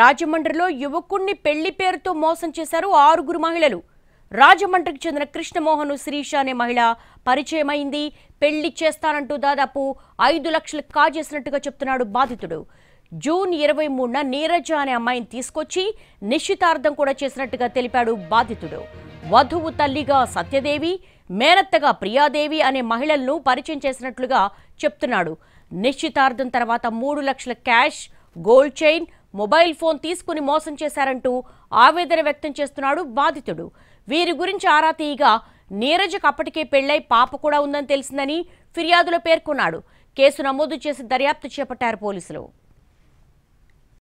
రాజమండ్రిలో యువకుణ్ణి పెళ్లి పేరుతో మోసం చేశారు ఆరుగురు మహిళలు రాజమండ్రికి చెందిన కృష్ణమోహన్ శిరీష అనే మహిళ పరిచయమైంది పెళ్లి చేస్తానంటూ దాదాపు ఐదు లక్షలు కాజేసినట్టుగా చెప్తున్నాడు బాధితుడు జూన్ ఇరవై మూడున నీరజ అనే అమ్మాయిని తీసుకొచ్చి నిశ్చితార్థం కూడా చేసినట్టుగా తెలిపాడు బాధితుడు వధువు తల్లిగా సత్యదేవి మేనత్తగా ప్రియాదేవి అనే మహిళలను పరిచయం చేసినట్లుగా చెప్తున్నాడు నిశ్చితార్థం తర్వాత మూడు లక్షల cash gold chain mobile phone తీసుకుని మోసం చేశారంటూ ఆవేదన వ్యక్తం చేస్తున్నాడు బాధితుడు వీరి గురించి ఆరా తీయగా నీరజకు అప్పటికే పెళ్లై పాప కూడా ఉందని తెలిసిందని ఫిర్యాదులో పేర్కొన్నాడు కేసు నమోదు చేసి దర్యాప్తు చేపట్టారు పోలీసులు